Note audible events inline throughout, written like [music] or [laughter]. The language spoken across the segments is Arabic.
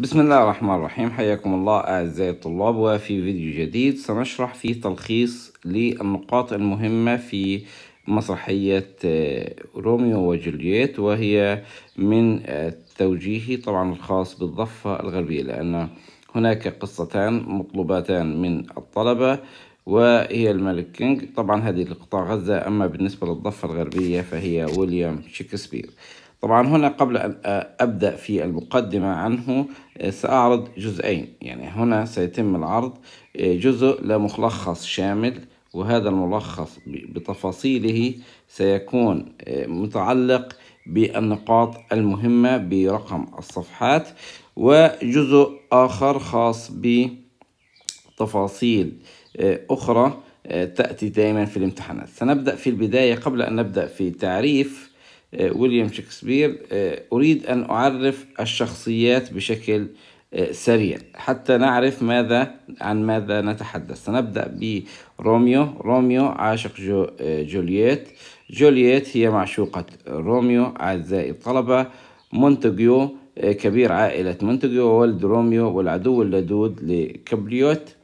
بسم الله الرحمن الرحيم حياكم الله أعزائي الطلاب وفي فيديو جديد سنشرح فيه تلخيص للنقاط المهمة في مسرحية آه، روميو وجولييت وهي من التوجيه آه، طبعا الخاص بالضفة الغربية لأن هناك قصتان مطلوبتان من الطلبة وهي الملك كينج طبعا هذه لقطاع غزة أما بالنسبة للضفة الغربية فهي ويليام شكسبير طبعا هنا قبل أن أبدأ في المقدمة عنه آه، سأعرض جزئين يعني هنا سيتم العرض آه، جزء لملخص شامل وهذا الملخص بتفاصيله سيكون آه، متعلق بالنقاط المهمة برقم الصفحات وجزء آخر خاص بتفاصيل أخرى تأتي دائما في الامتحانات سنبدأ في البداية قبل أن نبدأ في تعريف ويليام آه، شكسبير آه، أريد أن أعرف الشخصيات بشكل آه، سريع حتى نعرف ماذا عن ماذا نتحدث سنبدأ بروميو روميو عاشق جو جولييت جولييت هي معشوقة روميو أعزائي الطلبة مونتجيو كبير عائلة مونتجيو وولد روميو والعدو اللدود لكابليوت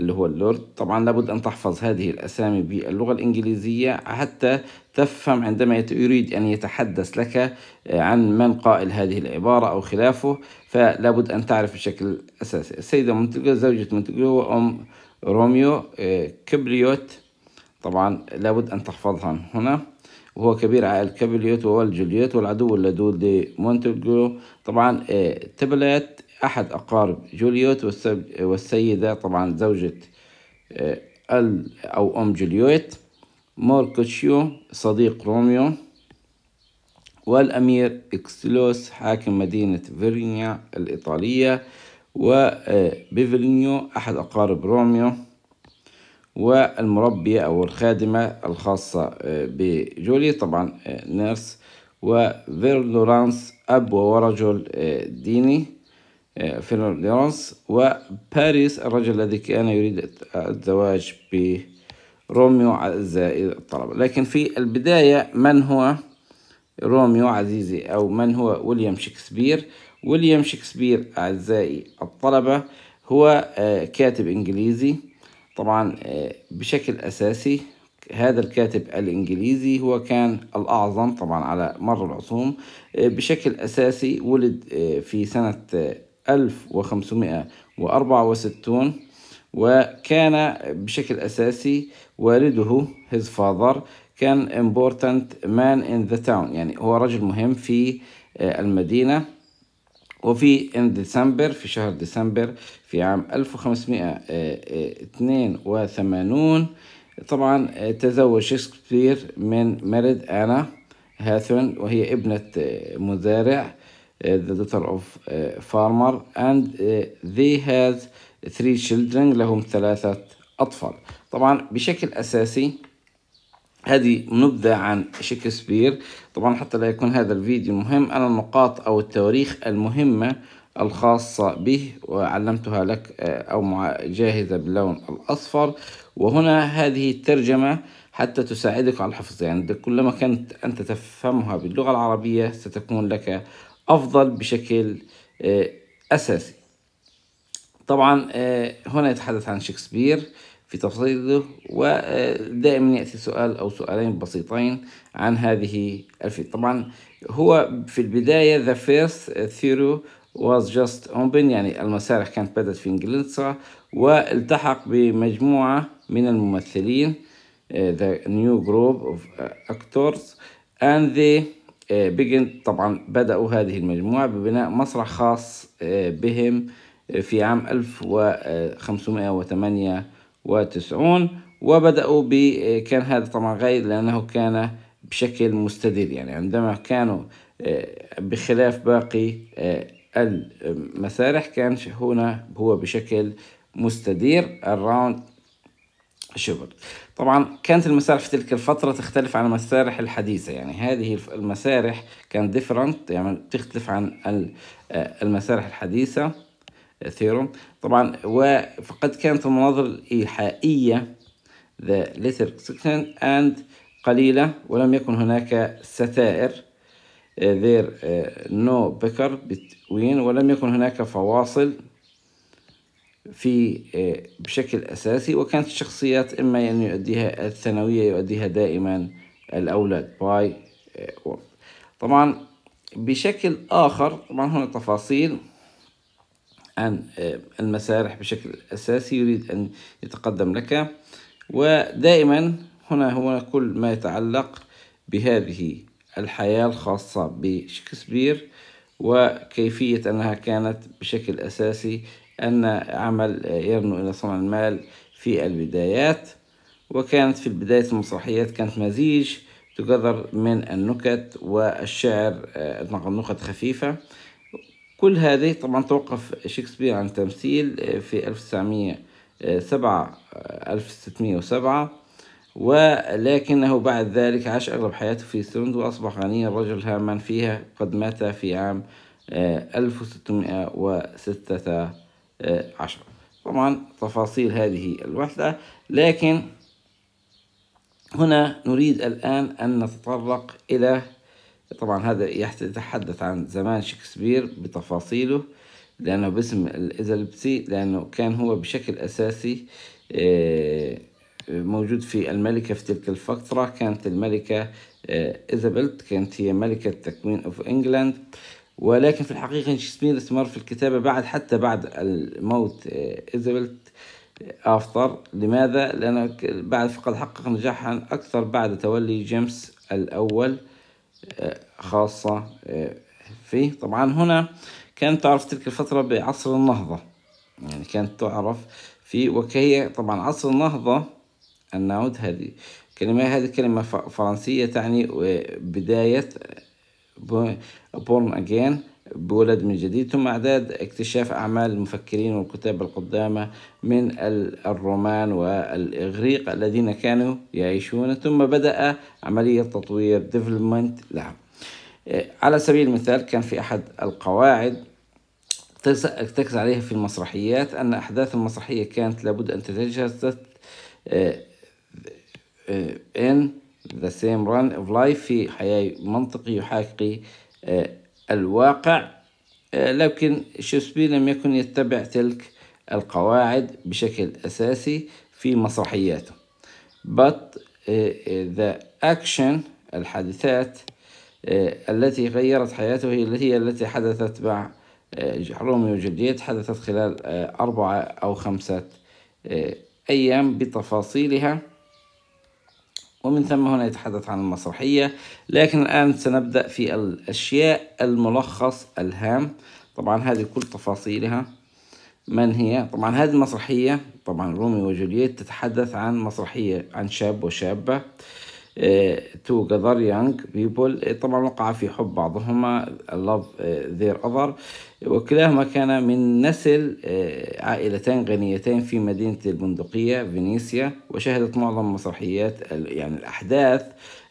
اللي هو اللورد طبعا لابد أن تحفظ هذه الأسامي باللغة الإنجليزية حتى تفهم عندما يريد أن يتحدث لك آه، عن من قائل هذه العبارة أو خلافه فلابد أن تعرف بشكل أساسي السيدة مونتجو زوجة مونتجو وأم روميو آه، كبريوت طبعا لابد أن تحفظها هنا وهو كبير عائل كابليوت وولد جوليوت والعدو اللدود لمونتجو طبعا آه، تبلت أحد أقارب جوليوت والسيدة طبعا زوجة آه، ال أو أم جوليوت موركوتشيو صديق روميو والأمير إكسلوس حاكم مدينة فيرينيا الإيطالية وبيفلينيو آه، أحد أقارب روميو والمربية أو الخادمة الخاصة آه، بجولي طبعا نيرس وفيرلورانس أب ورجل ديني فيلورليرانس وباريس الرجل الذي كان يريد الزواج بروميو زائد الطلبة لكن في البداية من هو روميو عزيزي أو من هو ويليام شكسبير ويليام شكسبير أعزائي الطلبة هو آه، كاتب إنجليزي طبعا آه، بشكل أساسي هذا الكاتب الإنجليزي هو كان الأعظم طبعا على مر العصور آه، بشكل أساسي ولد في سنة 1564 وكان بشكل أساسي والده his father كان important man in the town يعني هو رجل مهم في آه، المدينة وفي in ديسمبر في شهر ديسمبر في عام 1582 طبعا آه، تزوج شكسبير من مارد أنا هاثون وهي ابنة آه، مزارع Uh, the daughter of a uh, farmer and uh, they had three children لهم ثلاثة أطفال طبعا بشكل أساسي هذه نبذة عن شكسبير طبعا حتى لا يكون هذا الفيديو مهم أنا النقاط أو التواريخ المهمة الخاصة به وعلمتها لك أو جاهزة باللون الأصفر وهنا هذه الترجمة حتى تساعدك على الحفظ يعني كلما كنت أنت تفهمها باللغة العربية ستكون لك أفضل بشكل آه، أساسي طبعا آه، هنا يتحدث عن شكسبير في تفصيله ودائما آه، يأتي سؤال أو سؤالين بسيطين عن هذه الفيلم طبعا هو في البداية the first theory was just open يعني المسارح كانت بدأت في إنجلترا والتحق بمجموعة من الممثلين the new group of actors and they آه، بيجن طبعا بدأوا هذه المجموعة ببناء مسرح خاص آه، بهم آه، في عام 1598 وبدأوا ب كان هذا طبعا غير لأنه كان بشكل مستدير يعني عندما كانوا بخلاف باقي المسارح كان هنا هو بشكل مستدير الراوند شبر طبعا كانت المسارح في تلك الفترة تختلف عن المسارح الحديثة يعني هذه المسارح كانت ديفرنت يعني تختلف عن آه، المسارح الحديثة ثيروم طبعا وفقد كانت المناظر الإيحائية ذا ليتر and قليلة ولم يكن هناك ستائر آه، there آه، no بكر between ولم يكن هناك فواصل في آه، بشكل أساسي وكانت الشخصيات إما أن يعني يؤديها الثانوية يؤديها دائما الأولاد باي آه، طبعا بشكل آخر طبعا هنا تفاصيل عن آه، المسارح بشكل أساسي يريد أن يتقدم لك ودائما هنا هو كل ما يتعلق بهذه الحياة الخاصة بشكسبير وكيفية أنها كانت بشكل أساسي أن عمل يرنو إلى صنع المال في البدايات وكانت في البداية المسرحيات كانت مزيج تقدر من النكت والشعر نكت خفيفة كل هذه طبعا توقف شكسبير عن التمثيل في 1907 1607 ولكنه بعد ذلك عاش أغلب حياته في سند وأصبح غنيا رجل هاما فيها قد مات في عام وستة عشرة طبعا تفاصيل هذه الوحدة لكن هنا نريد الآن أن نتطرق إلى طبعا هذا يتحدث عن زمان شكسبير بتفاصيله لأنه باسم الإزالبسي لأنه كان هو بشكل أساسي آه، موجود في الملكة في تلك الفترة كانت الملكة آه، إيزابيلت كانت هي ملكة تكوين أوف إنجلاند ولكن في الحقيقة شكسبير استمر في الكتابة بعد حتى بعد الموت آه، إيزابيلت آفتر آه، لماذا؟ لأن بعد فقد حقق نجاحا أكثر بعد تولي جيمس الأول آه، خاصة فيه طبعا هنا كانت تعرف تلك الفترة بعصر النهضة يعني كانت تعرف في وكهي طبعا عصر النهضة النعود هذه كلمة هذه كلمة فرنسية تعني بداية بورن أجين بولد من جديد ثم أعداد اكتشاف أعمال المفكرين والكتاب القدامى من الرومان والإغريق الذين كانوا يعيشون ثم بدأ عملية تطوير ديفلوبمنت لها على سبيل المثال كان في أحد القواعد تركز عليها في المسرحيات أن أحداث المسرحية كانت لابد أن تتجسد آه، آه، آه، in the same run of life في حياة منطقي يحاكي آه، الواقع آه، لكن شكسبير لم يكن يتبع تلك القواعد بشكل أساسي في مسرحياته but آه، the action الحادثات التي غيرت حياته هي التي هي التي حدثت مع روميو وجولييت حدثت خلال أربعة أو خمسة أيام بتفاصيلها ومن ثم هنا يتحدث عن المسرحية لكن الآن سنبدأ في الأشياء الملخص الهام طبعا هذه كل تفاصيلها من هي طبعا هذه المسرحية طبعا روميو وجولييت تتحدث عن مسرحية عن شاب وشابة تو جذر يانج بيبول طبعا وقع في حب بعضهما لاف ذير اذر وكلاهما كان من نسل إيه، عائلتين غنيتين في مدينة البندقية فينيسيا وشهدت معظم مسرحيات يعني الأحداث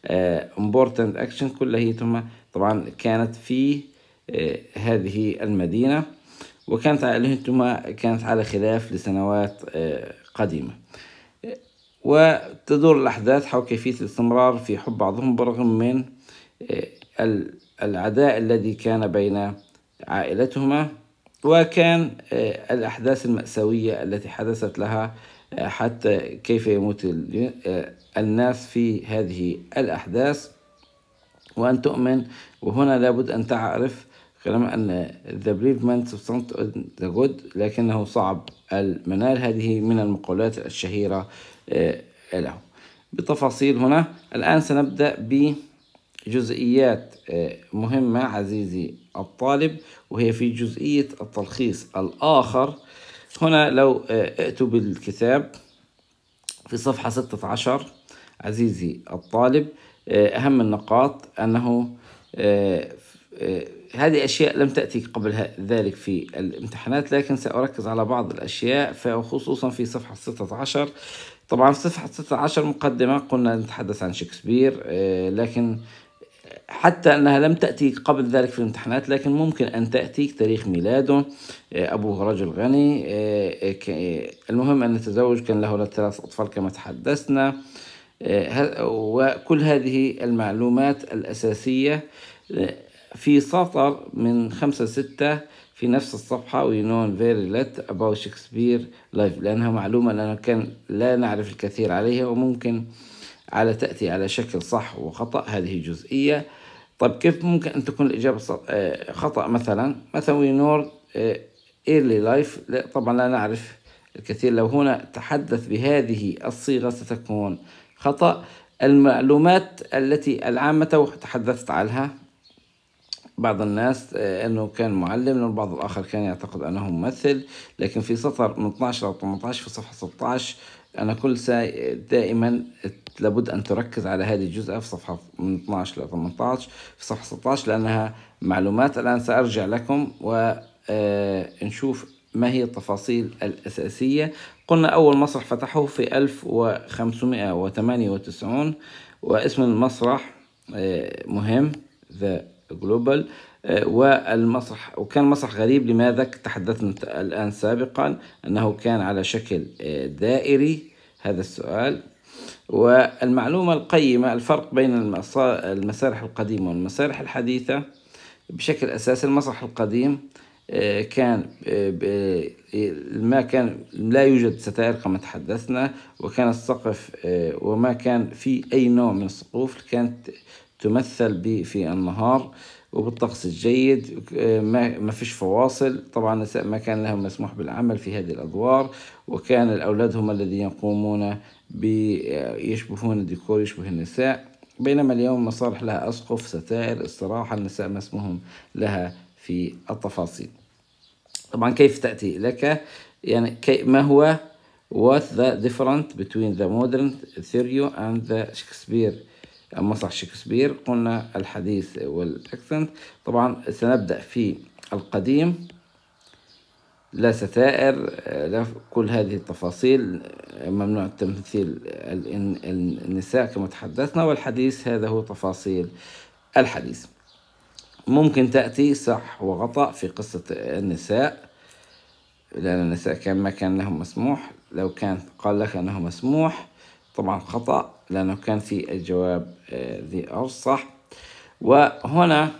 إيه، important action كلهيتهما طبعا كانت في إيه، هذه المدينة وكانت عائلتهما كانت على خلاف لسنوات قديمة وتدور الأحداث حول كيفية الاستمرار في حب بعضهم برغم من آه، العداء الذي كان بين عائلتهما وكان آه، الأحداث المأساوية التي حدثت لها آه، حتى كيف يموت الناس في هذه الأحداث وأن تؤمن وهنا لابد أن تعرف كلام أن the belief meant the good لكنه صعب المنال هذه من المقولات الشهيرة آه، له بتفاصيل هنا الآن سنبدأ بجزئيات آه، مهمة عزيزي الطالب وهي في جزئية التلخيص الآخر هنا لو آه، ائتوا بالكتاب في صفحة 16 عزيزي الطالب أهم النقاط أنه هذه أشياء لم تأتي قبل ذلك في الامتحانات لكن سأركز على بعض الأشياء فخصوصا في صفحة 16 طبعا في صفحة 16 مقدمة قلنا نتحدث عن شكسبير آه، لكن حتى أنها لم تأتي قبل ذلك في الامتحانات لكن ممكن أن تأتي تاريخ ميلاده آه، أبوه رجل غني آه، المهم أن تزوج كان له ثلاث أطفال كما تحدثنا وكل هذه المعلومات الأساسية في سطر من خمسة ستة في نفس الصفحة we know very little about Shakespeare life لأنها معلومة لأن كان لا نعرف الكثير عليها وممكن على تأتي على شكل صح وخطأ هذه جزئية طب كيف ممكن أن تكون الإجابة آه، خطأ مثلا مثلا we know آه، early life طبعا لا نعرف الكثير لو هنا تحدث بهذه الصيغة ستكون خطأ المعلومات التي العامة تحدثت عنها بعض الناس آه، انه كان معلم والبعض الاخر كان يعتقد انه ممثل لكن في سطر من 12 او 18 في صفحه 16 انا كل ساعه دائما لابد ان تركز على هذه الجزء في صفحه من 12 ل 18 في صفحه 16 لانها معلومات الان سارجع لكم ونشوف آه، ما هي التفاصيل الاساسيه قلنا اول مسرح فتحه في 1598 واسم المسرح آه، مهم ذا جلوبال آه، والمسرح وكان مسرح غريب لماذا تحدثنا الآن سابقا أنه كان على شكل آه، دائري هذا السؤال والمعلومة القيمة الفرق بين المسارح القديمة والمسارح الحديثة بشكل أساسي المسرح القديم آه، كان ما كان لا يوجد ستائر كما تحدثنا وكان السقف وما كان في أي نوع من السقوف كانت تمثل ب في النهار وبالطقس الجيد آه، ما فيش فواصل طبعا النساء ما كان لهم مسموح بالعمل في هذه الأدوار وكان الأولاد هم الذين يقومون بيشبهون آه، الديكور يشبه النساء بينما اليوم مصالح لها أسقف ستائر استراحة النساء ما اسمهم لها في التفاصيل طبعا كيف تأتي لك يعني ما هو what the difference between the modern theory and the Shakespeare مسرح شكسبير قلنا الحديث والأكسنت طبعا سنبدأ في القديم لا ستائر آه، لا كل هذه التفاصيل آه، ممنوع تمثيل النساء كما تحدثنا والحديث هذا هو تفاصيل الحديث ممكن تأتي صح وغطاء في قصة النساء لأن النساء كان ما كان لهم مسموح لو كان قال لك أنه مسموح طبعا خطأ لأنه كان في الجواب آه، ذي ار صح وهنا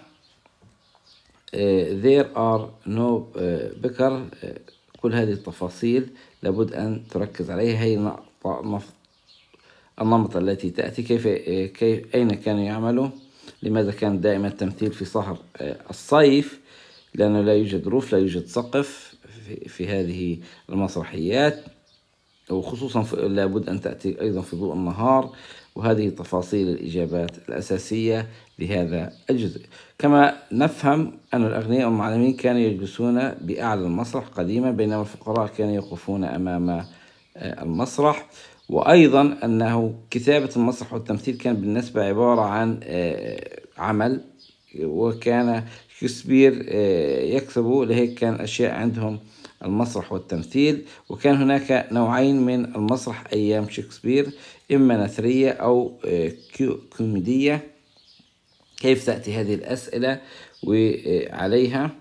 آه، there are no آه، بكر كل هذه التفاصيل لابد أن تركز عليها هي النمط التي تأتي كيف, كيف أين كانوا يعملوا لماذا كان دائما التمثيل في صهر الصيف لأنه لا يوجد روف لا يوجد سقف في هذه المسرحيات وخصوصا لابد أن تأتي أيضا في ضوء النهار وهذه تفاصيل الإجابات الأساسية لهذا الجزء كما نفهم أن الأغنياء والمعلمين كانوا يجلسون بأعلى المسرح قديما بينما الفقراء كانوا يقفون أمام آه، المسرح وأيضا أنه كتابة المسرح والتمثيل كان بالنسبة عبارة عن آه، عمل وكان شكسبير آه، يكتبه لهيك كان أشياء عندهم المسرح والتمثيل وكان هناك نوعين من المسرح أيام شكسبير إما نثرية أو آه، كوميدية كيف تأتي هذه الأسئلة وعليها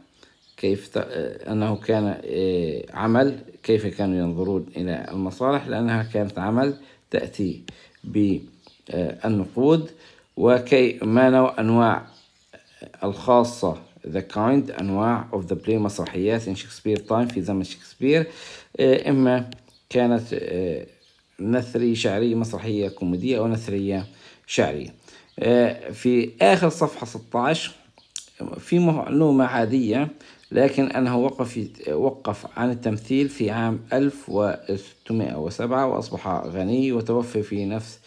كيف آه، أنه كان آه، عمل كيف كانوا ينظرون إلى المصالح لأنها كانت عمل تأتي بالنقود وكي ما نوع أنواع الخاصة ذا كايند أنواع أوف ذا بلاي مسرحيات إن شكسبير تايم في زمن شكسبير آه، إما كانت آه، نثري شعرية مسرحية كوميدية أو نثرية شعرية آه، في آخر صفحة 16 في معلومة عادية لكن أنه وقف وقف عن التمثيل في عام 1607 وأصبح غني وتوفي في نفس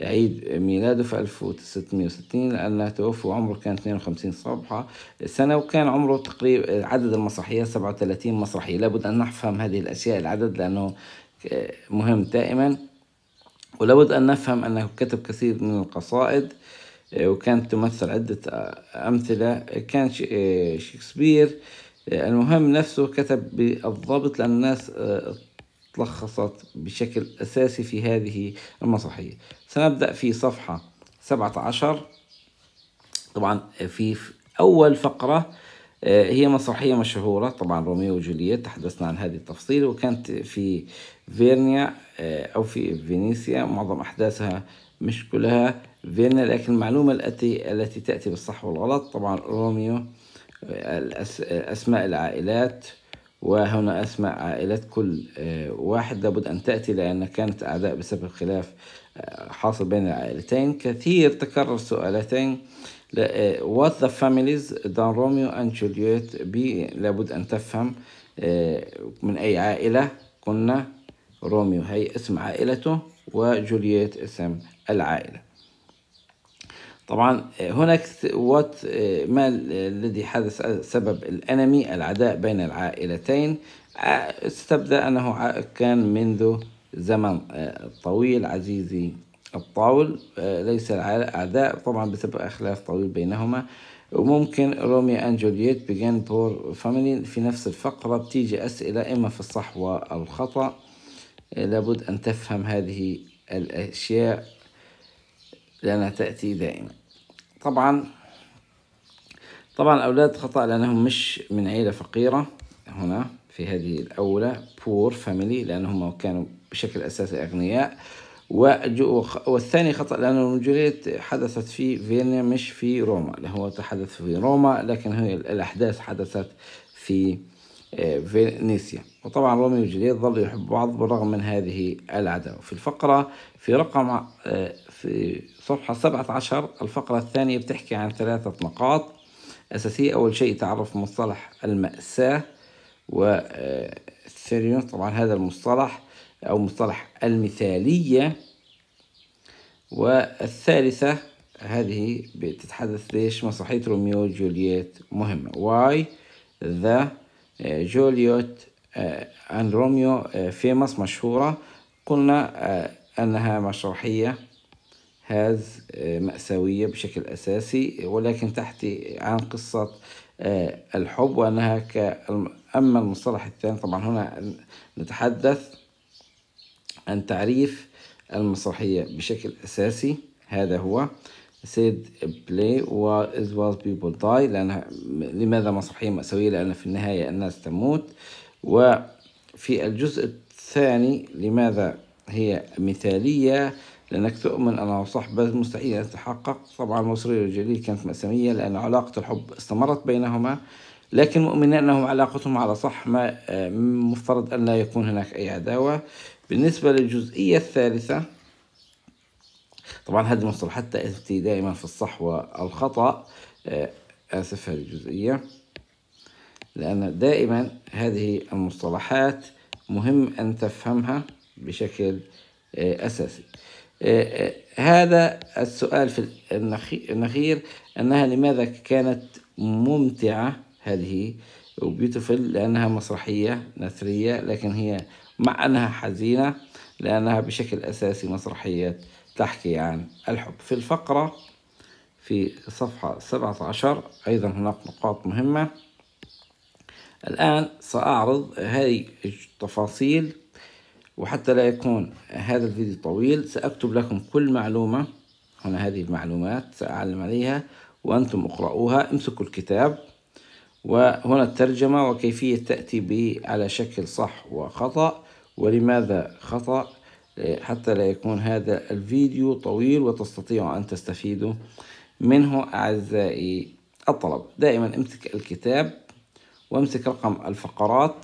عيد ميلاده في 1660 لأنه توفي وعمره كان 52 صبحة سنة وكان عمره تقريبا عدد المسرحيات 37 مسرحية لابد أن نفهم هذه الأشياء العدد لأنه مهم دائما ولابد أن نفهم أنه كتب كثير من القصائد وكانت تمثل عدة أمثلة كان شكسبير المهم نفسه كتب بالضبط لأن الناس آه، تلخصت بشكل أساسي في هذه المسرحية سنبدأ في صفحة 17 طبعا في أول فقرة آه، هي مسرحية مشهورة طبعا روميو وجولييت تحدثنا عن هذه التفصيل وكانت في فيرنيا آه، أو في فينيسيا معظم أحداثها مش كلها فيرنيا لكن المعلومة التي التي تأتي بالصح والغلط طبعا روميو آه، أسماء العائلات وهنا أسماء عائلات كل واحد لابد أن تأتي لأن كانت أعداء بسبب خلاف حاصل بين العائلتين كثير تكرر سؤالتين آه، What the families دان Romeo and Juliet بي لابد أن تفهم آه، من أي عائلة قلنا روميو هي اسم عائلته وجولييت اسم العائلة طبعا آه، هناك وات ما الذي حدث سبب الأنمي العداء بين العائلتين استبدأ أنه كان منذ زمن آه، طويل عزيزي الطاول آه، ليس أعداء طبعا بسبب خلاف طويل بينهما وممكن روميو أند جولييت بيجان بور فاميلي في نفس الفقرة بتيجي أسئلة إما في الصح والخطأ آه، لابد أن تفهم هذه الأشياء لأنها تأتي دائما طبعا طبعا أولاد خطأ لأنهم مش من عيلة فقيرة هنا في هذه الأولى بور فاميلي لأنهم كانوا بشكل أساسي أغنياء والثاني خطأ لأن جوليت حدثت في فيينا مش في روما هو تحدث في روما لكن هي الأحداث حدثت في آه، فينيسيا وطبعا روميو وجوليت ظلوا يحبوا بعض بالرغم من هذه العداوة في الفقرة في رقم آه، في صفحة 17 الفقرة الثانية بتحكي عن ثلاثة نقاط أساسية أول شيء تعرف مصطلح المأساة والثريون آه، طبعا هذا المصطلح أو مصطلح المثالية والثالثة هذه بتتحدث ليش مسرحية روميو وجولييت مهمة why the جوليوت and روميو آه، famous مشهورة قلنا آه، أنها مسرحية هاز آه، مأساوية بشكل أساسي ولكن تحت عن قصة الحب وأنها أما المصطلح الثاني طبعا هنا نتحدث عن تعريف المسرحية بشكل أساسي هذا هو سيد بلاي وإذ واز بيبول داي لأنها لماذا مسرحية مأساوية لأن في النهاية الناس تموت وفي الجزء الثاني لماذا هي مثالية لأنك تؤمن أنها صح بل مستحيل أن تتحقق طبعا المصرية الجليل كانت مأساوية لأن علاقة الحب استمرت بينهما لكن مؤمنين أنهم علاقتهم على صح ما آه، مفترض أن لا يكون هناك أي عداوة بالنسبة للجزئية الثالثة طبعا هذه المصطلحات تأتي دائما في الصح والخطأ آه، آسف هذه الجزئية لأن دائما هذه المصطلحات مهم أن تفهمها بشكل آه، أساسي هذا السؤال في النخير أنها لماذا كانت ممتعة هذه وبيوتيفل لأنها مسرحية نثرية لكن هي مع أنها حزينة لأنها بشكل أساسي مسرحية تحكي عن الحب في الفقرة في صفحة 17 أيضا هناك نقاط مهمة الآن سأعرض هذه التفاصيل وحتى لا يكون هذا الفيديو طويل سأكتب لكم كل معلومة هنا هذه المعلومات سأعلم عليها وأنتم اقرأوها امسكوا الكتاب وهنا الترجمة وكيفية تأتي به على شكل صح وخطأ ولماذا خطأ إيه، حتى لا يكون هذا الفيديو طويل وتستطيع أن تستفيدوا منه أعزائي الطلب دائما امسك الكتاب وامسك رقم الفقرات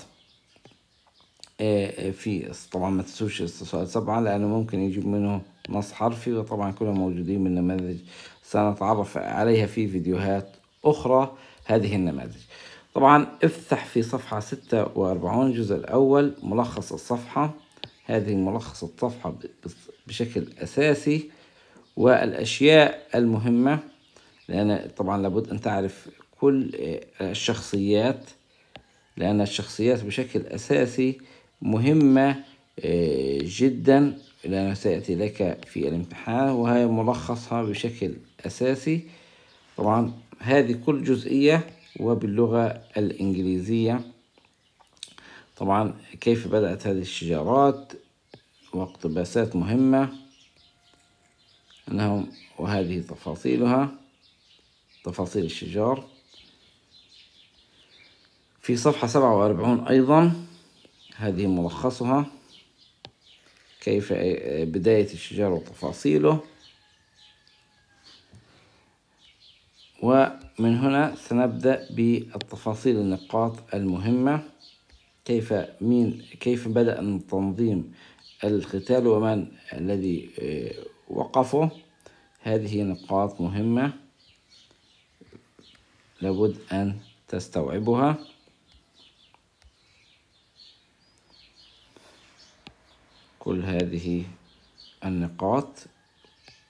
إيه، في طبعا ما تنسوش السؤال سبعة لأنه ممكن يجيب منه نص حرفي وطبعا كلهم موجودين من نماذج سنتعرف عليها في فيديوهات أخرى هذه النماذج طبعا افتح في صفحة 46 الجزء الأول ملخص الصفحة هذه ملخص الصفحة بشكل أساسي والأشياء المهمة لأن طبعا لابد أن تعرف كل الشخصيات لأن الشخصيات بشكل أساسي مهمة آه، جدا لأنه سيأتي لك في الامتحان وهي ملخصها بشكل أساسي طبعا هذه كل جزئية وباللغة الإنجليزية طبعا كيف بدأت هذه الشجارات واقتباسات مهمة أنهم وهذه تفاصيلها تفاصيل الشجار في صفحة سبعة وأربعون أيضا هذه ملخصها كيف آه، بداية الشجار وتفاصيله ومن هنا سنبدأ بالتفاصيل النقاط المهمة كيف مين كيف بدأ التنظيم تنظيم القتال ومن الذي آه، وقفه هذه نقاط مهمة لابد أن تستوعبها كل هذه النقاط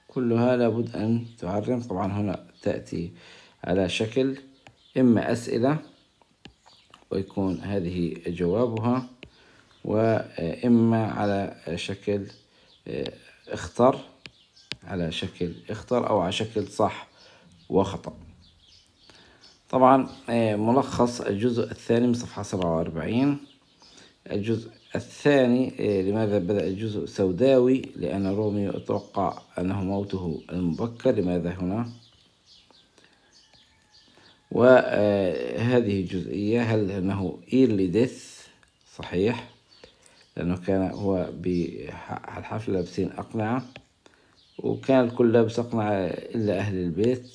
كلها لابد أن تعرم طبعا هنا تأتي على شكل إما أسئلة ويكون هذه جوابها وإما على شكل آه، اختر على شكل اختر أو على شكل صح وخطأ طبعا آه، ملخص الجزء الثاني من صفحة 47 الجزء الثاني آه، لماذا بدأ الجزء سوداوي لأن روميو اتوقع أنه موته المبكر لماذا هنا وهذه الجزئية هل أنه إيرلي ديث صحيح لأنه كان هو بالحفلة لابسين أقنعة وكان الكل لابس أقنعة إلا أهل البيت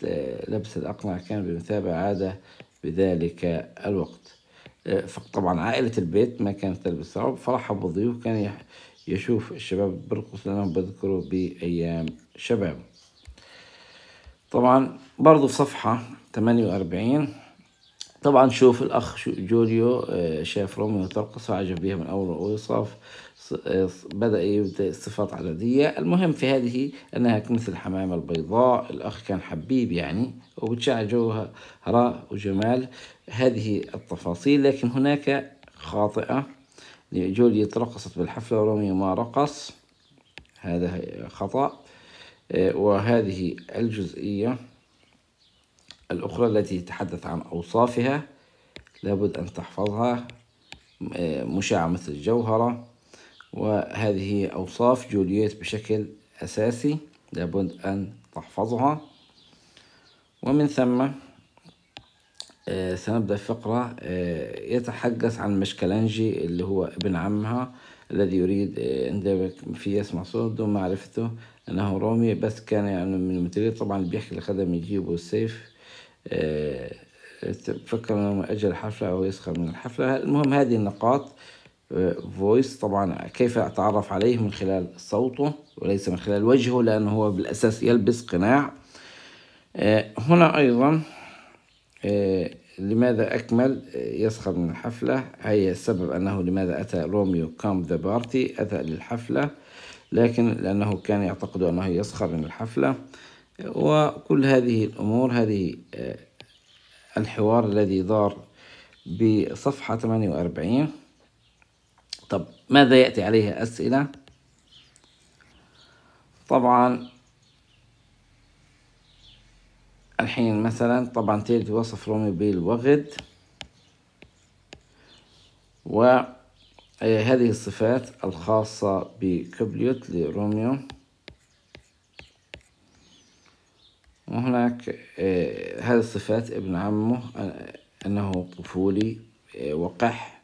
لبس الأقنعة كان بمثابة عادة بذلك الوقت طبعا عائلة البيت ما كانت تلبس ثوب فرحب بالضيوف كان يشوف الشباب برقص لأنهم بذكروا بأيام شبابه طبعا برضو في صفحة 48 طبعا شوف الأخ جوليو آه، شاف روميو ترقص وعجب بها من أول وصف آه، بدأ يبدأ الصفات عددية المهم في هذه أنها مثل الحمامة البيضاء الأخ كان حبيب يعني وبتشع جوها هراء وجمال هذه التفاصيل لكن هناك خاطئة جوليو ترقصت بالحفلة وروميو ما رقص هذا خطأ آه، وهذه الجزئية الأخرى التي يتحدث عن أوصافها لابد أن تحفظها آه، مشعة مثل الجوهرة وهذه أوصاف جولييت بشكل أساسي لابد أن تحفظها ومن ثم آه، سنبدأ فقرة آه، يتحدث عن مشكلانجي اللي هو ابن عمها الذي يريد آه، ان في يسمع صوت دون معرفته أنه رومي بس كان يعني من المديرية طبعا بيحكي لخدم يجيبه السيف فكر أنه اجل الحفلة أو يسخر من الحفلة المهم هذه النقاط فويس طبعا كيف أتعرف عليه من خلال صوته وليس من خلال وجهه لأنه هو بالأساس يلبس قناع هنا أيضا آه، لماذا أكمل آه، يسخر من الحفلة هي السبب أنه لماذا أتى روميو كام ذا بارتي أتى للحفلة لكن لأنه كان يعتقد أنه يسخر من الحفلة وكل هذه الأمور هذه آه، الحوار الذي دار بصفحة 48 طب ماذا يأتي عليها أسئلة طبعا الحين مثلا طبعا تجد وصف رومي بالوغد آه، هذه الصفات الخاصة بكبليوت لروميو وهناك آه، هذه الصفات ابن عمه آه، أنه طفولي وقح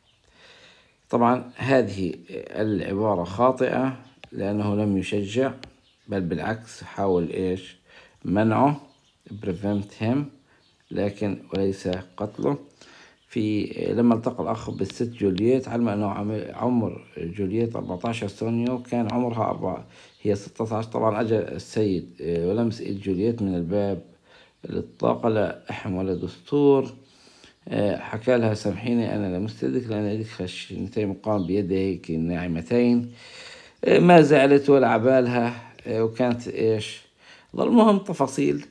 طبعا هذه العبارة خاطئة لأنه لم يشجع بل بالعكس حاول إيش منعه prevent him لكن وليس قتله في لما التقى الأخ بالست جولييت علم أنه عمر جولييت 14 سنة كان عمرها أربعة هي 16 طبعا أجا السيد آه، ولمس إيد جولييت من الباب للطاقة لا أحم ولا دستور آه، حكى لها سامحيني أنا لمست يدك لأن يدك خشنتين مقام بيديك الناعمتين آه، ما زعلت ولا عبالها وكانت إيش المهم تفاصيل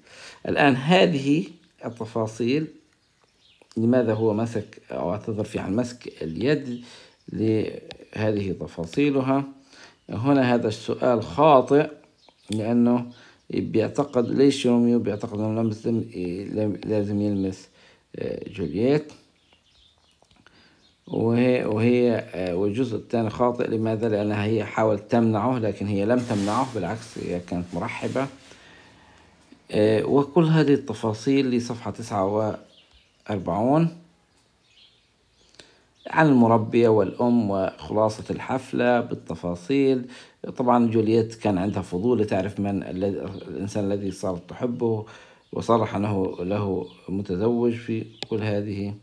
الآن هذه التفاصيل لماذا هو مسك أو اعتذر في عن مسك اليد لهذه تفاصيلها هنا هذا السؤال خاطئ لأنه بيعتقد ليش روميو بيعتقد أنه لم لازم يلمس آه، جولييت وهي وهي آه، والجزء الثاني خاطئ لماذا؟ لأنها هي حاولت تمنعه لكن هي لم تمنعه بالعكس هي كانت مرحبة آه، وكل هذه التفاصيل لصفحة تسعة وأربعون عن المربية والأم وخلاصة الحفلة بالتفاصيل طبعا جولييت كان عندها فضول لتعرف من الإنسان الذي صارت تحبه وصرح أنه له متزوج في كل هذه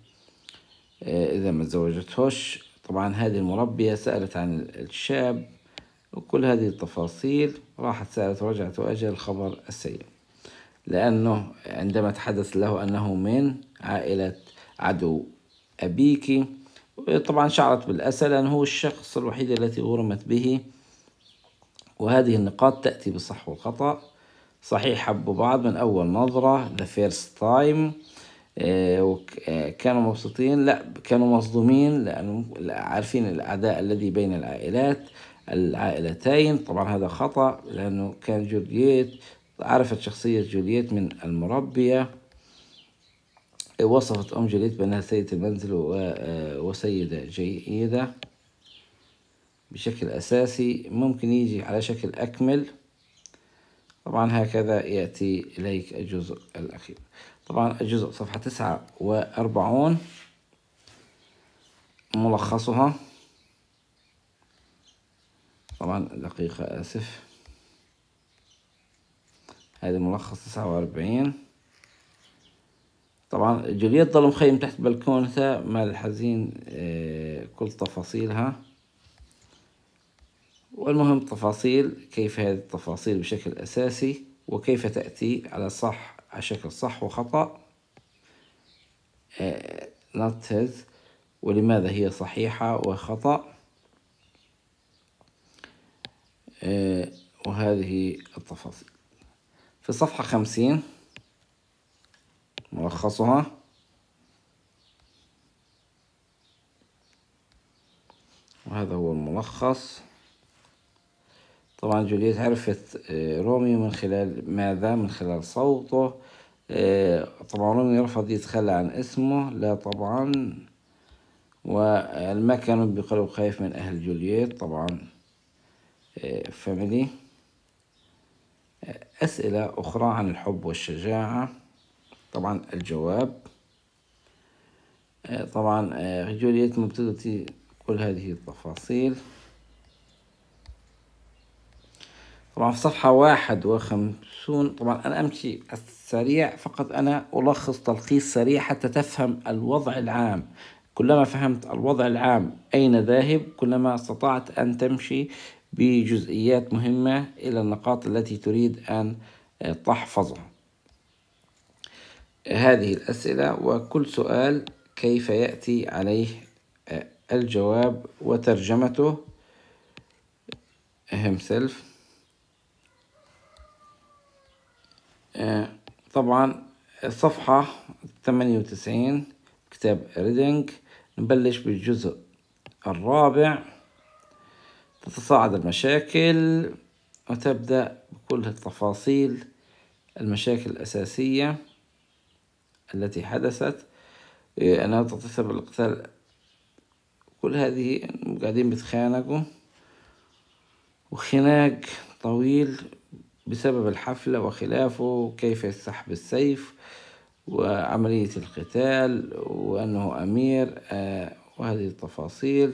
آه، إذا ما تزوجتهوش طبعا هذه المربية سألت عن الشاب وكل هذه التفاصيل راحت سألت ورجعت وأجل الخبر السيء لأنه عندما تحدث له أنه من عائلة عدو أبيك طبعا شعرت بالأسى لأنه هو الشخص الوحيد التي غرمت به وهذه النقاط تأتي بالصح والخطأ صحيح حبوا بعض من أول نظرة the first time آه، آه، كانوا مبسوطين لا كانوا مصدومين لأنه عارفين الأعداء الذي بين العائلات العائلتين طبعا هذا خطأ لأنه كان جورجيت عرفت شخصية جولييت من المربية وصفت أم جولييت بأنها سيدة المنزل آه، وسيدة جيدة بشكل أساسي ممكن يجي على شكل أكمل طبعا هكذا يأتي إليك الجزء الأخير طبعا الجزء صفحة تسعة وأربعون ملخصها طبعا دقيقة آسف هذا ملخص تسعة وأربعين طبعا جولييت ظل مخيم تحت بلكونته مع الحزين آه، كل تفاصيلها والمهم تفاصيل كيف هذه التفاصيل بشكل أساسي وكيف تأتي على صح على شكل صح وخطأ آه، not ولماذا هي صحيحة وخطأ آه، وهذه التفاصيل في صفحة خمسين ملخصها وهذا هو الملخص طبعا جوليت عرفت آه، روميو من خلال ماذا من خلال صوته آه، طبعا روميو رفض يتخلى عن اسمه لا طبعا والمكان بقلب خايف من أهل جولييت طبعا فاميلي آه، أسئلة أخرى عن الحب والشجاعة طبعا الجواب آه، طبعا آه، جوليت مبتدئتي كل هذه التفاصيل طبعا في صفحة واحد وخمسون طبعا أنا أمشي السريع فقط أنا ألخص تلخيص سريع حتى تفهم الوضع العام كلما فهمت الوضع العام أين ذاهب كلما استطعت أن تمشي بجزئيات مهمة إلى النقاط التي تريد أن آه، تحفظها هذه الأسئلة وكل سؤال كيف يأتي عليه آه، الجواب وترجمته himself آه، طبعا صفحة 98 كتاب ريدنج نبلش بالجزء الرابع تتصاعد المشاكل وتبدأ بكل التفاصيل المشاكل الأساسية التي حدثت إيه، أنها تتصل بالقتال كل هذه قاعدين بيتخانقوا وخناق طويل بسبب الحفلة وخلافه كيف يستحب السيف وعملية القتال وأنه أمير آه، وهذه التفاصيل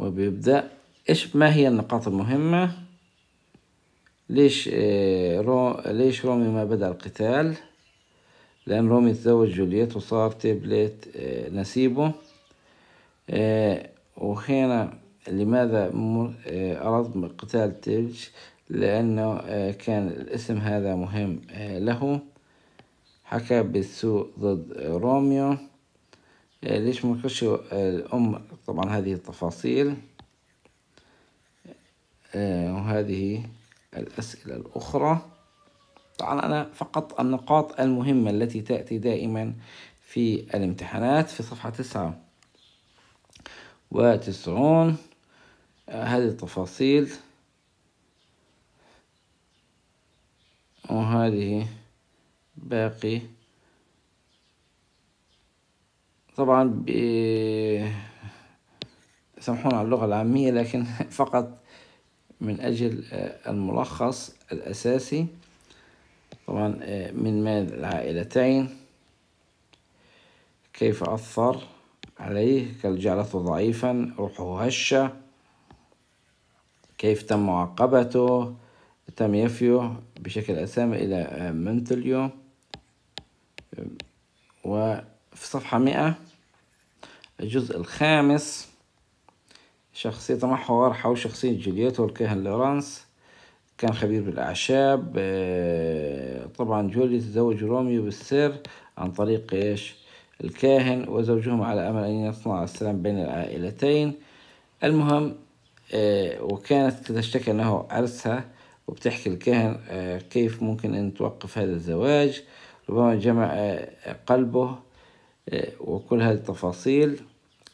وبيبدأ إيش ما هي النقاط المهمة ليش آه، رو ليش رومي ما بدأ القتال لأن رومي تزوج جوليت وصار تيبلت آه، نسيبه آه، وهنا لماذا أراد قتال تبج لأنه كان الاسم هذا مهم له حكى بالسوء ضد روميو آه، ليش ما آه، الأم طبعا هذه التفاصيل آه، وهذه الأسئلة الأخرى طبعا أنا فقط النقاط المهمة التي تأتي دائما في الامتحانات في صفحة تسعة وتسعون هذه التفاصيل وهذه باقي طبعا سامحونا على اللغة العامية لكن [laughs] فقط من أجل آه، الملخص الأساسي طبعا آه، من مال العائلتين كيف أثر عليه جعلته ضعيفا روحه هشة كيف تم معاقبته تم يفيه بشكل أسامي إلى آه، منتليو و في صفحة مئة الجزء الخامس شخصية محور حول شخصية جولييتو الكاهن لورانس كان خبير بالأعشاب آه، طبعا جولي تزوج روميو بالسر عن طريق إيش الكاهن وزوجهم على أمل أن يصنع السلام بين العائلتين المهم آه، وكانت تشتكي أنه عرسها وبتحكي الكاهن آه، كيف ممكن أن توقف هذا الزواج ربما جمع قلبه وكل هذه التفاصيل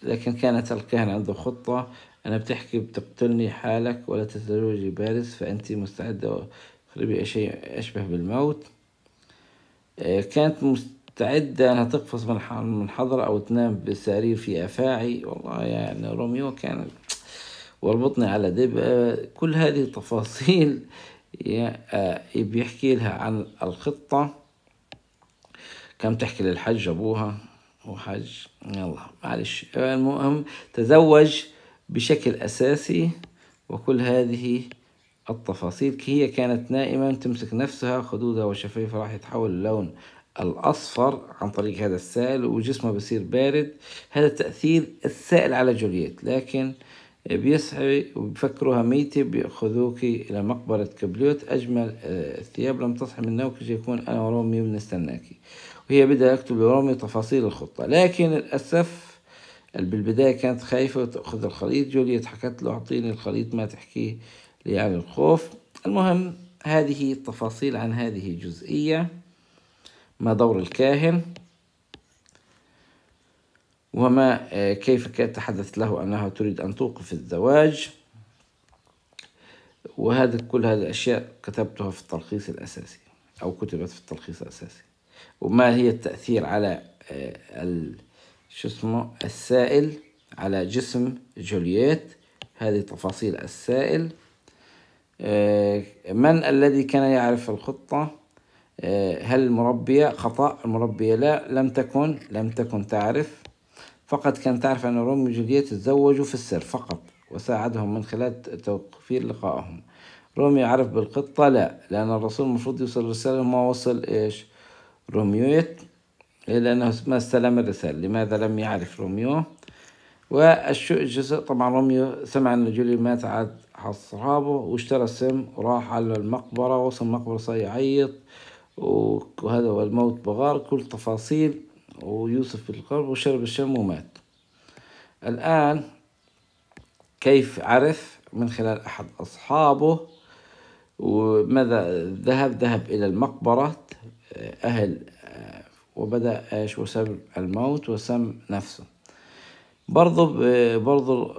لكن كانت الكهنة عنده خطة أنا بتحكي بتقتلني حالك ولا تتزوجي بارز فأنت مستعدة تقربي شيء أشبه بالموت آه، كانت مستعدة أنها تقفز من حضرة أو تنام بسرير في أفاعي والله يعني روميو كان واربطني على دب آه، كل هذه التفاصيل [laughs] آه، بيحكي لها عن الخطة كم تحكي للحج أبوها وحج يلا معلش المهم تزوج بشكل أساسي وكل هذه التفاصيل هي كانت نائما تمسك نفسها خدودها وشفايفها راح يتحول اللون الأصفر عن طريق هذا السائل وجسمه بصير بارد هذا تأثير السائل على جولييت لكن بيسعي وبيفكروها ميتة بيأخذوك إلى مقبرة كبليوت أجمل آه، الثياب لم تصحي من نومك يكون أنا ورومي بنستناكي وهي بدأ يكتب لرامي تفاصيل الخطة لكن للأسف بالبداية كانت خايفة وتأخذ الخليط جوليت حكت له أعطيني الخليط ما تحكيه ليعلي يعني الخوف المهم هذه التفاصيل عن هذه الجزئية ما دور الكاهن وما آه، كيف كانت تحدث له أنها تريد أن توقف الزواج وهذا كل هذه الأشياء كتبتها في التلخيص الأساسي أو كتبت في التلخيص الأساسي وما هي التأثير على آه، شو اسمه السائل على جسم جولييت هذه تفاصيل السائل آه، من الذي كان يعرف الخطة آه، هل المربية خطأ المربية لا لم تكن لم تكن تعرف فقط كانت تعرف أن روميو وجولييت تزوجوا في السر فقط وساعدهم من خلال توفير لقائهم روميو عرف بالقطة لا لأن الرسول المفروض يوصل رسالة ما وصل إيش روميوت إيه، لأنه ما استلم الرسالة لماذا لم يعرف روميو والشيء الجزء طبعا روميو سمع أن جوليو مات عاد أصحابه واشترى السم وراح على المقبرة وصل المقبرة صار يعيط وهذا هو الموت بغار كل تفاصيل ويوسف في القلب وشرب الشم ومات الآن كيف عرف من خلال أحد أصحابه وماذا ذهب ذهب إلى المقبرة أهل آه، وبدأ إيش وسبب الموت وسم نفسه برضو برضه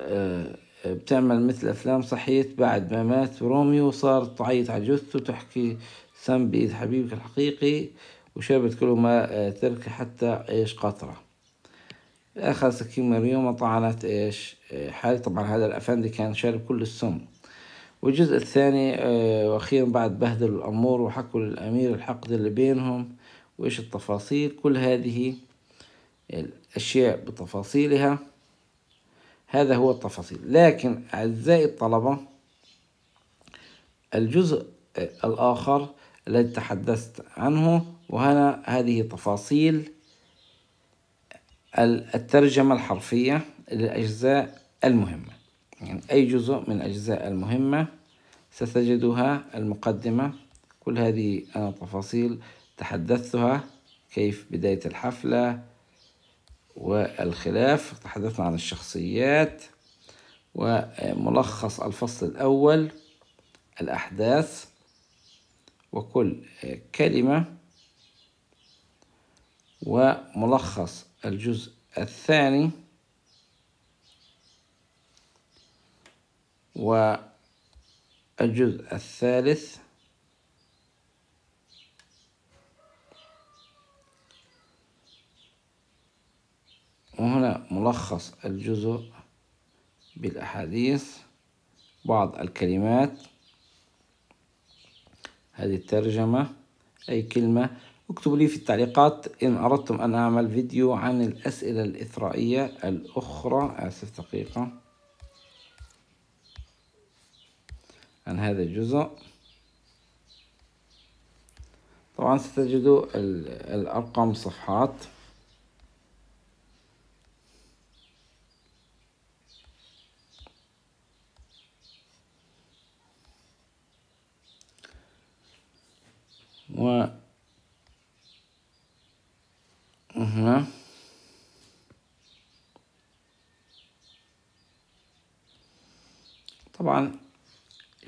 آه، بتعمل مثل أفلام صحيت بعد ما مات روميو صار تعيط على جثته تحكي سم بإيد حبيبك الحقيقي وشابت كل ما آه، ترك حتى إيش قطرة أخذ سكين مريومة طعنت إيش حالي طبعا هذا الأفندي كان شارب كل السم والجزء الثاني آه، واخيرا بعد بهدلوا الامور وحكوا للامير الحقد اللي بينهم وايش التفاصيل كل هذه الاشياء بتفاصيلها هذا هو التفاصيل لكن اعزائي الطلبه الجزء الاخر الذي تحدثت عنه وهنا هذه تفاصيل الترجمه الحرفيه للاجزاء المهمه يعني أي جزء من أجزاء المهمة ستجدها المقدمة كل هذه أنا تفاصيل تحدثتها كيف بداية الحفلة والخلاف تحدثنا عن الشخصيات وملخص الفصل الأول الأحداث وكل كلمة وملخص الجزء الثاني والجزء الثالث وهنا ملخص الجزء بالأحاديث بعض الكلمات هذه الترجمة أي كلمة اكتبوا لي في التعليقات إن أردتم أن أعمل فيديو عن الأسئلة الإثرائية الأخرى آسف دقيقة عن هذا الجزء طبعا ستجدوا الأرقام صفحات و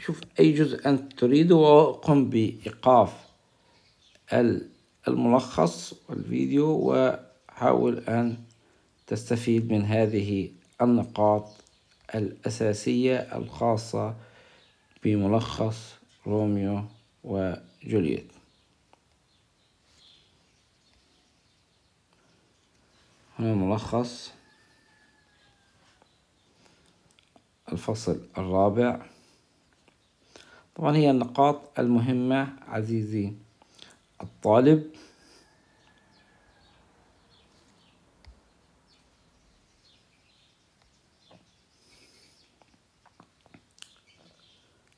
شوف أي جزء أنت تريده وقم بإيقاف الملخص والفيديو وحاول أن تستفيد من هذه النقاط الأساسية الخاصة بملخص روميو وجولييت هنا ملخص الفصل الرابع طبعا هي النقاط المهمة عزيزي الطالب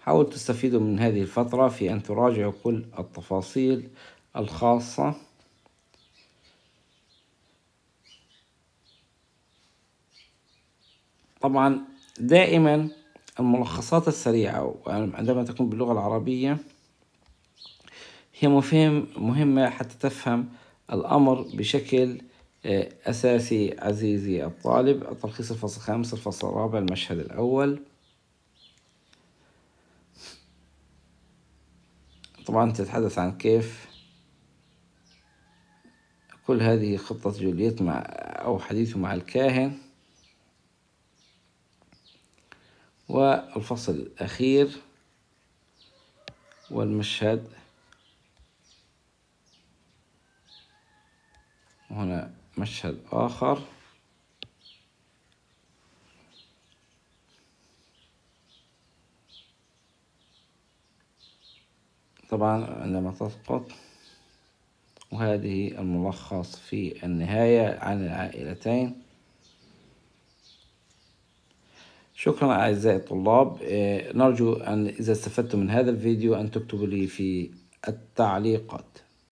حاول تستفيدوا من هذه الفترة في أن تراجعوا كل التفاصيل الخاصة طبعا دائما الملخصات السريعة عندما تكون باللغة العربية هي مفهم مهمة حتى تفهم الأمر بشكل آه، أساسي عزيزي الطالب التلخيص الفصل الخامس الفصل الرابع المشهد الأول طبعا تتحدث عن كيف كل هذه خطة جوليت مع أو حديثه مع الكاهن والفصل الأخير والمشهد هنا مشهد آخر طبعا عندما تسقط وهذه الملخص في النهاية عن العائلتين شكرا أعزائي الطلاب إيه، نرجو أن إذا استفدتم من هذا الفيديو أن تكتبوا لي في التعليقات